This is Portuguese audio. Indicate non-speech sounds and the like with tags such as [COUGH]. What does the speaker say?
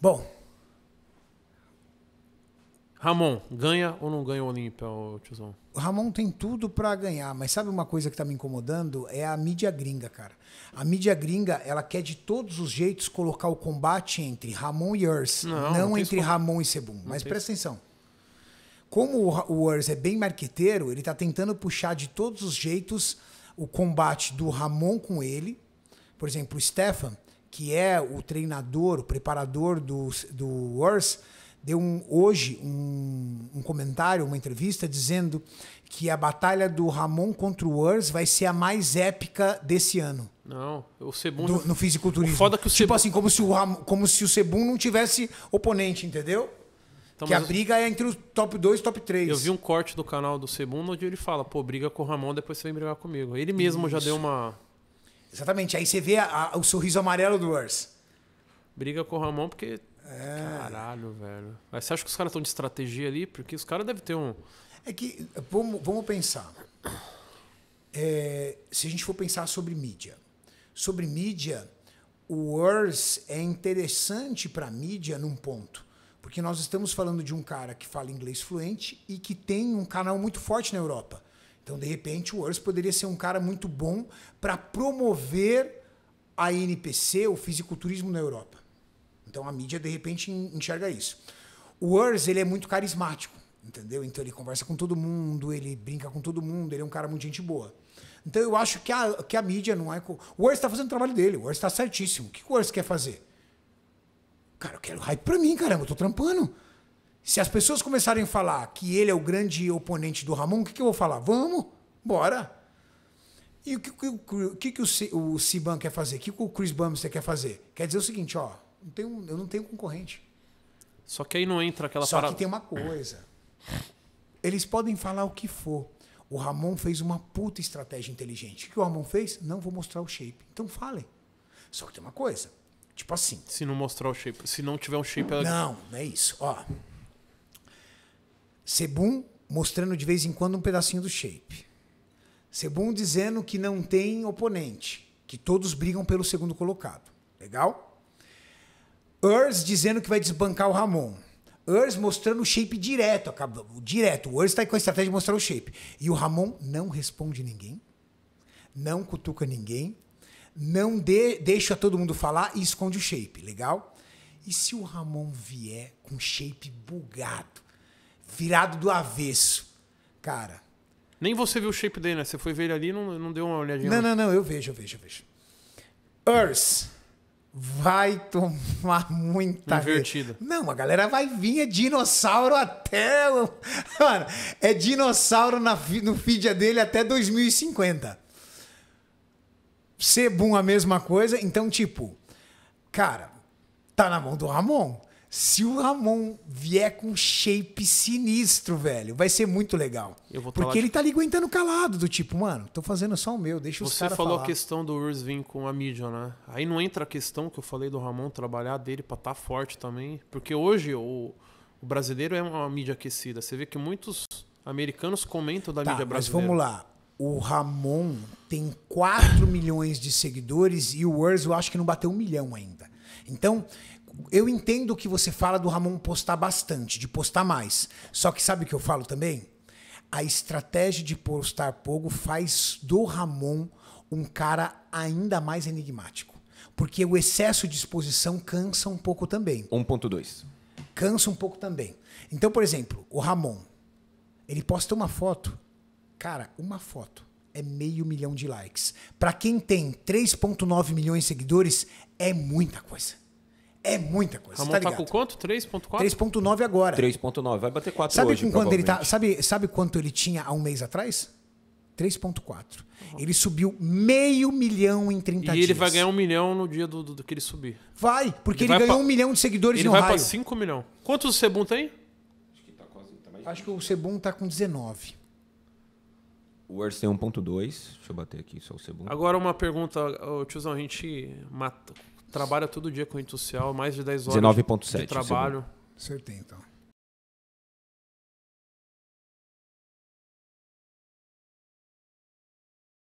Bom. Ramon, ganha ou não ganha o Olímpio, o tiozão? O Ramon tem tudo para ganhar, mas sabe uma coisa que tá me incomodando? É a mídia gringa, cara. A mídia gringa, ela quer de todos os jeitos colocar o combate entre Ramon e Urs, não, não, não entre Ramon e Sebum. Mas presta atenção. Como o Urs é bem marqueteiro, ele tá tentando puxar de todos os jeitos o combate do Ramon com ele. Por exemplo, o Stefan que é o treinador, o preparador do, do Urs, deu um, hoje um, um, comentário, uma entrevista, dizendo que a batalha do Ramon contra o Urs vai ser a mais épica desse ano. Não, o Sebum. Do, no fisiculturismo. O foda é que o tipo assim, como se o, Ram, como se o Sebum não tivesse oponente, entendeu? Então, que a briga é entre o top 2 e top 3. Eu vi um corte do canal do Sebum onde ele fala, pô, briga com o Ramon, depois você vem brigar comigo. Ele mesmo Isso. já deu uma Exatamente. Aí você vê a, a, o sorriso amarelo do Urs. Briga com o Ramon porque. É. Caralho, velho. Mas você acha que os caras estão de estratégia ali? Porque os caras devem ter um. É que, vamos, vamos pensar. É, se a gente for pensar sobre mídia. Sobre mídia, o Urs é interessante para mídia num ponto. Porque nós estamos falando de um cara que fala inglês fluente e que tem um canal muito forte na Europa. Então, de repente, o Urs poderia ser um cara muito bom para promover a NPC, o fisiculturismo na Europa. Então, a mídia, de repente, enxerga isso. O Urs, ele é muito carismático, entendeu? Então, ele conversa com todo mundo, ele brinca com todo mundo, ele é um cara muito gente boa. Então, eu acho que a, que a mídia não é... O Urs está fazendo o trabalho dele, o Urs está certíssimo. O que o Urs quer fazer? Cara, eu quero hype para mim, caramba, eu tô trampando. Se as pessoas começarem a falar que ele é o grande oponente do Ramon, o que, que eu vou falar? Vamos, bora. E o que, o que, que o, o quer fazer? O que, que o Chris Bumster quer fazer? Quer dizer o seguinte, ó, não tenho, eu não tenho concorrente. Só que aí não entra aquela Só parada. Só que tem uma coisa. Eles podem falar o que for. O Ramon fez uma puta estratégia inteligente. O que o Ramon fez? Não vou mostrar o shape. Então falem. Só que tem uma coisa. Tipo assim. Se não mostrar o shape, se não tiver um shape. Não, não é isso. Ó, Sebum mostrando de vez em quando um pedacinho do shape. Sebum dizendo que não tem oponente, que todos brigam pelo segundo colocado. Legal? Urs dizendo que vai desbancar o Ramon. Urs mostrando o shape direto, direto. O Urs está com a estratégia de mostrar o shape. E o Ramon não responde ninguém, não cutuca ninguém, não de, deixa todo mundo falar e esconde o shape. Legal? E se o Ramon vier com shape bugado? virado do avesso. Cara. Nem você viu o shape dele, né? Você foi ver ele ali e não, não deu uma olhadinha. Não, não, não, eu vejo, eu vejo, eu vejo. Earth vai tomar muita. Invertida. Não, a galera vai vir, é dinossauro até. [LAUGHS] Mano, é dinossauro na, no feed é dele até 2050. Sebum a mesma coisa, então, tipo, cara, tá na mão do Ramon. Se o Ramon vier com shape sinistro, velho, vai ser muito legal. Porque de... ele tá ali aguentando calado, do tipo, mano, tô fazendo só o meu, deixa o os Você falou a questão do Urs vir com a mídia, né? Aí não entra a questão que eu falei do Ramon trabalhar dele pra estar tá forte também. Porque hoje o, o, brasileiro é uma mídia aquecida. Você vê que muitos americanos comentam da tá, mídia brasileira. Mas vamos lá. O Ramon tem 4 milhões de seguidores e o Urs eu acho que não bateu um milhão ainda. Então, eu entendo que você fala do Ramon postar bastante, de postar mais. Só que sabe o que eu falo também? A estratégia de postar pouco faz do Ramon um cara ainda mais enigmático. Porque o excesso de exposição cansa um pouco também. 1.2. Cansa um pouco também. Então, por exemplo, o Ramon, ele posta uma foto. Cara, uma foto é meio milhão de likes. Para quem tem 3.9 milhões de seguidores, é muita coisa. É muita coisa. Ramon tá, ligado? tá com quanto? 3.4? 3.9 agora. 3.9, vai bater 4 sabe hoje, com quanto ele tá, sabe, sabe quanto ele tinha há um mês atrás? 3.4. Uhum. Ele subiu meio milhão em 30 e dias. E ele vai ganhar um milhão no dia do, do, do que ele subir. Vai, porque ele, ele vai ganhou pra, um milhão de seguidores ele no Ele vai pra 5 milhões. Quantos o Sebum tem? Acho que, tá quase, tá Acho que o Sebum tá com 19. O Urs tem 1.2. Deixa eu bater aqui só o Sebum. Agora uma pergunta, oh, tiozão, a gente mata Trabalha todo dia com rede social, mais de 10 horas de trabalho. Acertei, então.